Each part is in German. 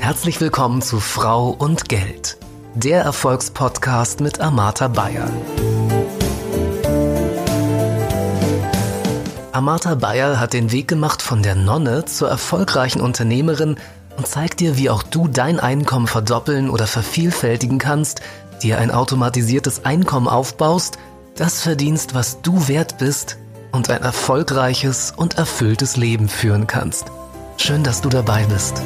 Herzlich willkommen zu Frau und Geld, der Erfolgspodcast mit Amata Bayer. Amata Bayer hat den Weg gemacht von der Nonne zur erfolgreichen Unternehmerin und zeigt dir, wie auch du dein Einkommen verdoppeln oder vervielfältigen kannst, dir ein automatisiertes Einkommen aufbaust, das verdienst, was du wert bist und ein erfolgreiches und erfülltes Leben führen kannst. Schön, dass du dabei bist.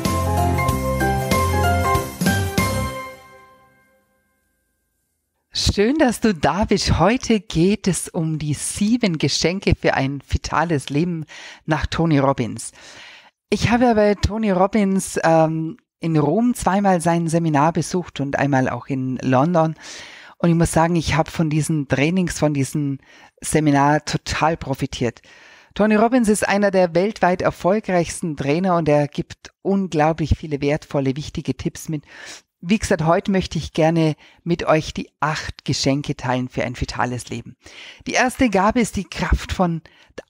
Schön, dass du da bist. Heute geht es um die sieben Geschenke für ein vitales Leben nach Tony Robbins. Ich habe bei Tony Robbins ähm, in Rom zweimal sein Seminar besucht und einmal auch in London. Und ich muss sagen, ich habe von diesen Trainings, von diesem Seminar total profitiert. Tony Robbins ist einer der weltweit erfolgreichsten Trainer und er gibt unglaublich viele wertvolle, wichtige Tipps mit. Wie gesagt, heute möchte ich gerne mit euch die acht Geschenke teilen für ein vitales Leben. Die erste Gabe ist die Kraft von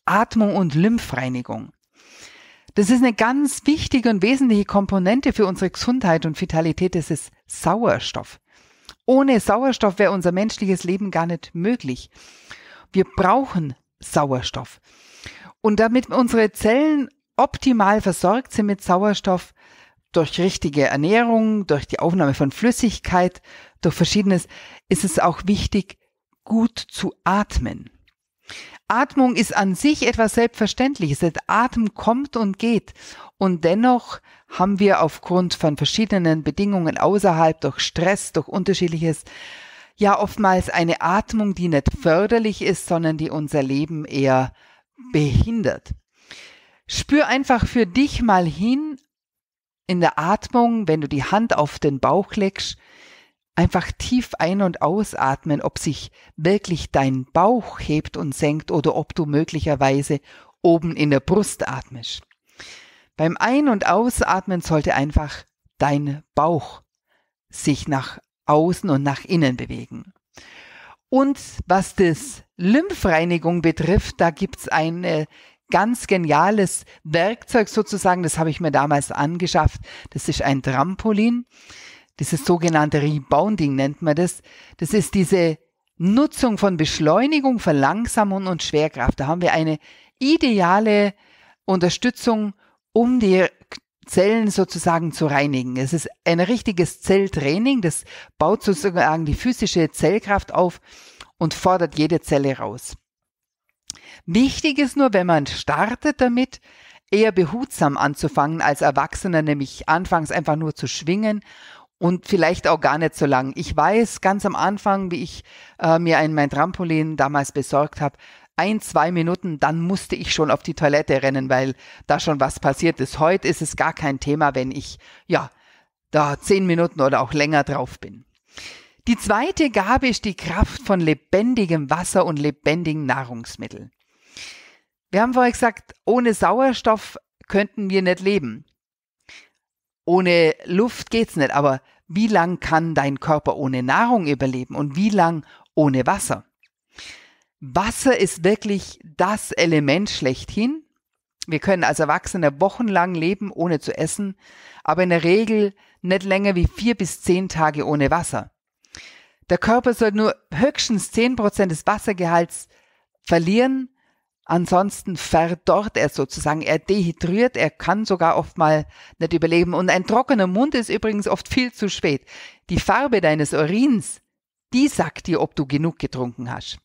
Atmung und Lymphreinigung. Das ist eine ganz wichtige und wesentliche Komponente für unsere Gesundheit und Vitalität. Das ist Sauerstoff. Ohne Sauerstoff wäre unser menschliches Leben gar nicht möglich. Wir brauchen Sauerstoff. Und damit unsere Zellen optimal versorgt sind mit Sauerstoff, durch richtige Ernährung, durch die Aufnahme von Flüssigkeit, durch verschiedenes, ist es auch wichtig, gut zu atmen. Atmung ist an sich etwas Selbstverständliches. Der Atem kommt und geht. Und dennoch haben wir aufgrund von verschiedenen Bedingungen außerhalb, durch Stress, durch unterschiedliches, ja oftmals eine Atmung, die nicht förderlich ist, sondern die unser Leben eher behindert. Spür einfach für dich mal hin in der Atmung, wenn du die Hand auf den Bauch legst, einfach tief ein- und ausatmen, ob sich wirklich dein Bauch hebt und senkt oder ob du möglicherweise oben in der Brust atmest. Beim Ein- und Ausatmen sollte einfach dein Bauch sich nach außen und nach innen bewegen. Und was das Lymphreinigung betrifft, da gibt es ein äh, ganz geniales Werkzeug sozusagen, das habe ich mir damals angeschafft. Das ist ein Trampolin. Dieses sogenannte Rebounding nennt man das. Das ist diese Nutzung von Beschleunigung, Verlangsamung und Schwerkraft. Da haben wir eine ideale Unterstützung um die Zellen sozusagen zu reinigen. Es ist ein richtiges Zelltraining, das baut sozusagen die physische Zellkraft auf und fordert jede Zelle raus. Wichtig ist nur, wenn man startet damit, eher behutsam anzufangen als Erwachsener, nämlich anfangs einfach nur zu schwingen und vielleicht auch gar nicht so lang. Ich weiß ganz am Anfang, wie ich äh, mir ein, mein Trampolin damals besorgt habe, ein, zwei Minuten, dann musste ich schon auf die Toilette rennen, weil da schon was passiert ist. Heute ist es gar kein Thema, wenn ich, ja, da zehn Minuten oder auch länger drauf bin. Die zweite Gabe ist die Kraft von lebendigem Wasser und lebendigen Nahrungsmitteln. Wir haben vorher gesagt, ohne Sauerstoff könnten wir nicht leben. Ohne Luft geht's nicht, aber wie lang kann dein Körper ohne Nahrung überleben und wie lang ohne Wasser? Wasser ist wirklich das Element schlechthin. Wir können als Erwachsene wochenlang leben, ohne zu essen, aber in der Regel nicht länger wie vier bis zehn Tage ohne Wasser. Der Körper soll nur höchstens zehn Prozent des Wassergehalts verlieren, ansonsten verdorrt er sozusagen, er dehydriert, er kann sogar oft mal nicht überleben. Und ein trockener Mund ist übrigens oft viel zu spät. Die Farbe deines Urins, die sagt dir, ob du genug getrunken hast.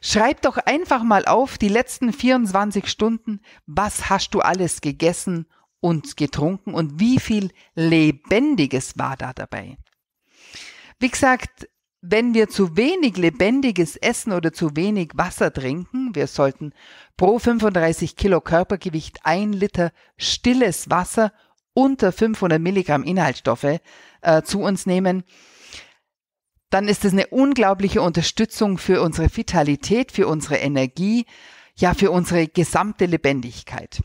Schreib doch einfach mal auf die letzten 24 Stunden, was hast du alles gegessen und getrunken und wie viel Lebendiges war da dabei. Wie gesagt, wenn wir zu wenig lebendiges Essen oder zu wenig Wasser trinken, wir sollten pro 35 Kilo Körpergewicht ein Liter stilles Wasser unter 500 Milligramm Inhaltsstoffe äh, zu uns nehmen, dann ist es eine unglaubliche Unterstützung für unsere Vitalität, für unsere Energie, ja für unsere gesamte Lebendigkeit.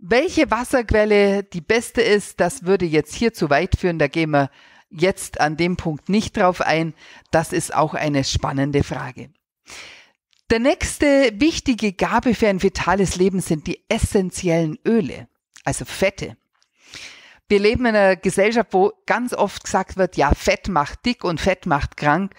Welche Wasserquelle die beste ist, das würde jetzt hier zu weit führen, da gehen wir jetzt an dem Punkt nicht drauf ein, das ist auch eine spannende Frage. Der nächste wichtige Gabe für ein vitales Leben sind die essentiellen Öle, also Fette wir leben in einer Gesellschaft, wo ganz oft gesagt wird, ja, Fett macht dick und Fett macht krank.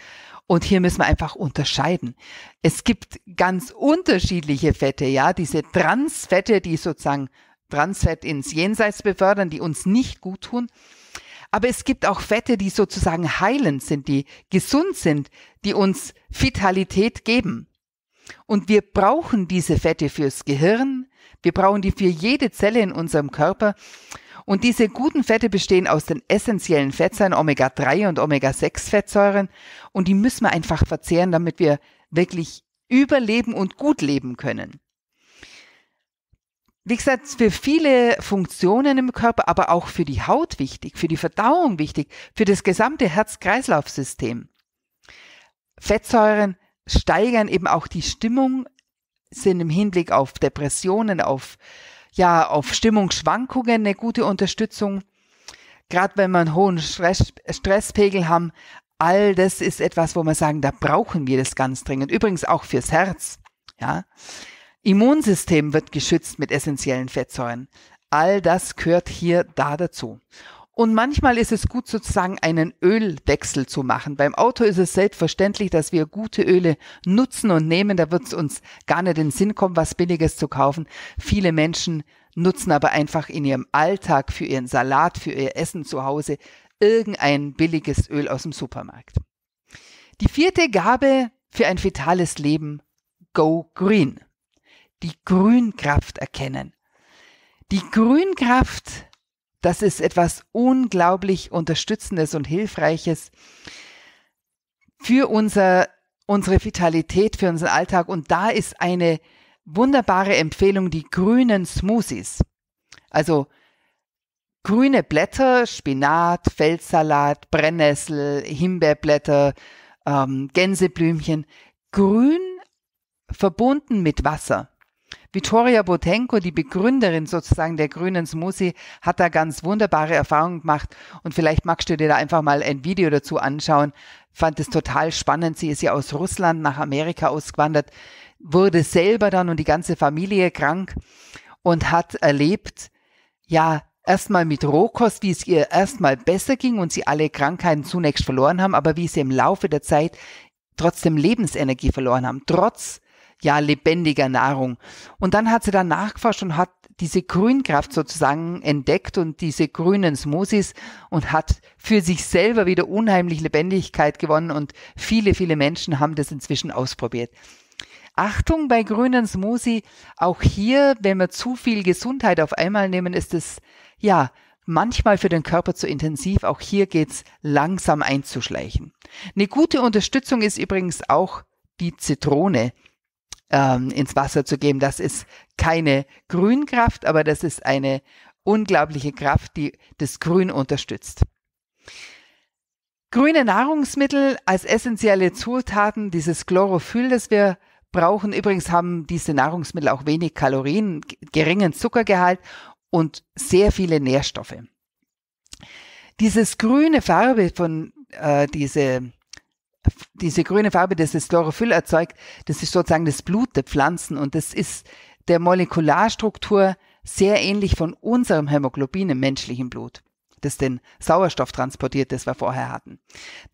Und hier müssen wir einfach unterscheiden. Es gibt ganz unterschiedliche Fette, ja, diese Transfette, die sozusagen Transfett ins Jenseits befördern, die uns nicht gut tun. Aber es gibt auch Fette, die sozusagen heilend sind, die gesund sind, die uns Vitalität geben. Und wir brauchen diese Fette fürs Gehirn, wir brauchen die für jede Zelle in unserem Körper. Und diese guten Fette bestehen aus den essentiellen Fettsäuren Omega-3 und Omega-6-Fettsäuren. Und die müssen wir einfach verzehren, damit wir wirklich überleben und gut leben können. Wie gesagt, für viele Funktionen im Körper, aber auch für die Haut wichtig, für die Verdauung wichtig, für das gesamte Herz-Kreislauf-System. Fettsäuren steigern eben auch die Stimmung, sind im Hinblick auf Depressionen, auf, ja, auf Stimmungsschwankungen eine gute Unterstützung. Gerade wenn man hohen Stress, Stresspegel haben, all das ist etwas, wo wir sagen, da brauchen wir das ganz dringend. Übrigens auch fürs Herz, ja. Immunsystem wird geschützt mit essentiellen Fettsäuren. All das gehört hier da dazu. Und manchmal ist es gut, sozusagen einen Ölwechsel zu machen. Beim Auto ist es selbstverständlich, dass wir gute Öle nutzen und nehmen. Da wird es uns gar nicht in den Sinn kommen, was Billiges zu kaufen. Viele Menschen nutzen aber einfach in ihrem Alltag für ihren Salat, für ihr Essen zu Hause irgendein billiges Öl aus dem Supermarkt. Die vierte Gabe für ein vitales Leben, Go Green. Die Grünkraft erkennen. Die Grünkraft das ist etwas unglaublich Unterstützendes und Hilfreiches für unser, unsere Vitalität, für unseren Alltag. Und da ist eine wunderbare Empfehlung die grünen Smoothies. Also grüne Blätter, Spinat, Feldsalat, Brennnessel, Himbeerblätter, ähm, Gänseblümchen, grün verbunden mit Wasser. Vittoria Botenko, die Begründerin sozusagen der grünen Smoothie, hat da ganz wunderbare Erfahrungen gemacht und vielleicht magst du dir da einfach mal ein Video dazu anschauen. Fand es total spannend. Sie ist ja aus Russland nach Amerika ausgewandert, wurde selber dann und die ganze Familie krank und hat erlebt, ja, erstmal mit Rohkost, wie es ihr erstmal besser ging und sie alle Krankheiten zunächst verloren haben, aber wie sie im Laufe der Zeit trotzdem Lebensenergie verloren haben, trotz ja, lebendiger Nahrung. Und dann hat sie dann nachgeforscht und hat diese Grünkraft sozusagen entdeckt und diese grünen Smoothies und hat für sich selber wieder unheimlich Lebendigkeit gewonnen und viele, viele Menschen haben das inzwischen ausprobiert. Achtung bei grünen Smoothie, auch hier, wenn wir zu viel Gesundheit auf einmal nehmen, ist es ja manchmal für den Körper zu intensiv. Auch hier geht's langsam einzuschleichen. Eine gute Unterstützung ist übrigens auch die Zitrone ähm, ins Wasser zu geben. Das ist keine Grünkraft, aber das ist eine unglaubliche Kraft, die das Grün unterstützt. Grüne Nahrungsmittel als essentielle Zutaten, dieses Chlorophyll, das wir brauchen. Übrigens haben diese Nahrungsmittel auch wenig Kalorien, geringen Zuckergehalt und sehr viele Nährstoffe. Dieses grüne Farbe von äh, diese diese grüne Farbe, das das Chlorophyll erzeugt, das ist sozusagen das Blut der Pflanzen und das ist der Molekularstruktur sehr ähnlich von unserem Hämoglobin im menschlichen Blut, das den Sauerstoff transportiert, das wir vorher hatten.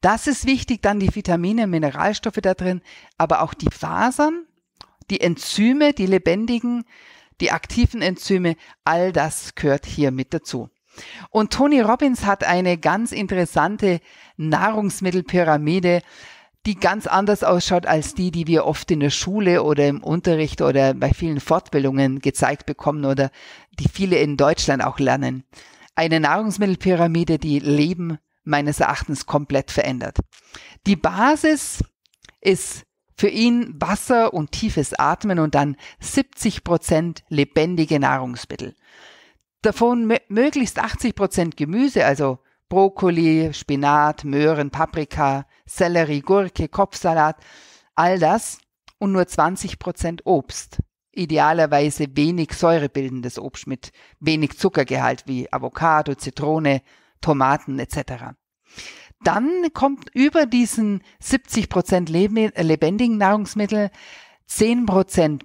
Das ist wichtig, dann die Vitamine, Mineralstoffe da drin, aber auch die Fasern, die Enzyme, die lebendigen, die aktiven Enzyme, all das gehört hier mit dazu. Und Tony Robbins hat eine ganz interessante Nahrungsmittelpyramide, die ganz anders ausschaut als die, die wir oft in der Schule oder im Unterricht oder bei vielen Fortbildungen gezeigt bekommen oder die viele in Deutschland auch lernen. Eine Nahrungsmittelpyramide, die Leben meines Erachtens komplett verändert. Die Basis ist für ihn Wasser und tiefes Atmen und dann 70 Prozent lebendige Nahrungsmittel. Davon möglichst 80 Prozent Gemüse, also Brokkoli, Spinat, Möhren, Paprika, Sellerie, Gurke, Kopfsalat, all das und nur 20 Prozent Obst. Idealerweise wenig säurebildendes Obst mit wenig Zuckergehalt wie Avocado, Zitrone, Tomaten etc. Dann kommt über diesen 70 Prozent lebendigen Nahrungsmittel 10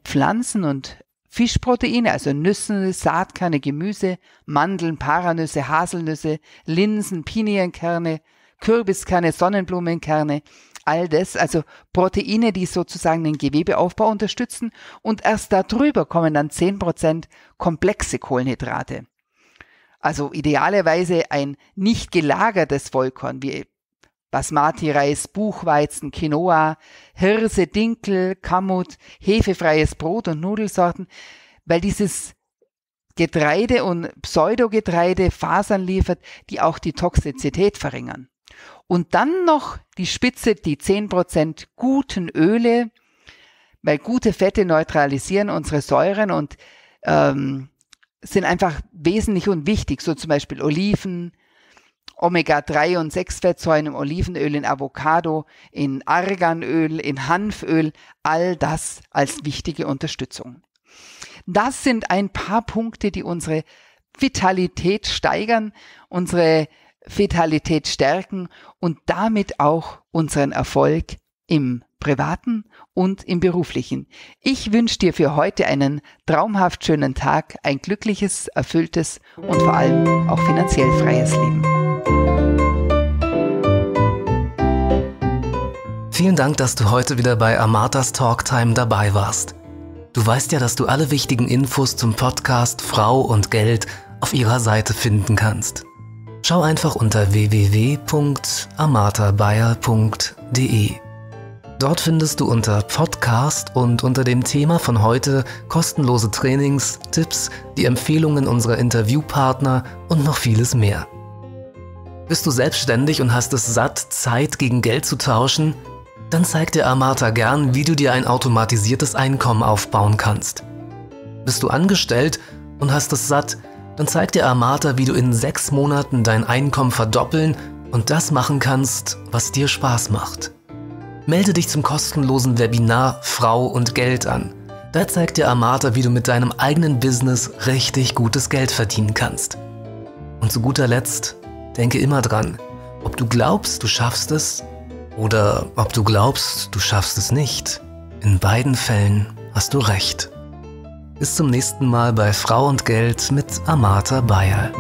Pflanzen und Fischproteine, also Nüssen, Saatkerne, Gemüse, Mandeln, Paranüsse, Haselnüsse, Linsen, Pinienkerne, Kürbiskerne, Sonnenblumenkerne, all das, also Proteine, die sozusagen den Gewebeaufbau unterstützen und erst darüber kommen dann 10% komplexe Kohlenhydrate. Also idealerweise ein nicht gelagertes Vollkorn, wie Basmati-Reis, Buchweizen, Quinoa, Hirse, Dinkel, Kammut, hefefreies Brot und Nudelsorten, weil dieses Getreide und Pseudogetreide Fasern liefert, die auch die Toxizität verringern. Und dann noch die Spitze, die 10% guten Öle, weil gute Fette neutralisieren unsere Säuren und ähm, sind einfach wesentlich und wichtig, so zum Beispiel Oliven, Omega-3 und 6-Fettsäuren im Olivenöl, in Avocado, in Arganöl, in Hanföl, all das als wichtige Unterstützung. Das sind ein paar Punkte, die unsere Vitalität steigern, unsere Vitalität stärken und damit auch unseren Erfolg im privaten und im beruflichen. Ich wünsche dir für heute einen traumhaft schönen Tag, ein glückliches, erfülltes und vor allem auch finanziell freies Leben. Vielen Dank, dass du heute wieder bei Amatas Talktime dabei warst. Du weißt ja, dass du alle wichtigen Infos zum Podcast Frau und Geld auf ihrer Seite finden kannst. Schau einfach unter www.amatabayer.de. Dort findest du unter Podcast und unter dem Thema von heute kostenlose Trainings, Tipps, die Empfehlungen unserer Interviewpartner und noch vieles mehr. Bist du selbstständig und hast es satt, Zeit gegen Geld zu tauschen? dann zeigt dir Amata gern, wie du dir ein automatisiertes Einkommen aufbauen kannst. Bist du angestellt und hast es satt, dann zeigt dir Amata, wie du in sechs Monaten dein Einkommen verdoppeln und das machen kannst, was dir Spaß macht. Melde dich zum kostenlosen Webinar Frau und Geld an. Da zeigt dir Amata, wie du mit deinem eigenen Business richtig gutes Geld verdienen kannst. Und zu guter Letzt, denke immer dran, ob du glaubst, du schaffst es oder ob du glaubst, du schaffst es nicht. In beiden Fällen hast du recht. Bis zum nächsten Mal bei Frau und Geld mit Amata Bayer.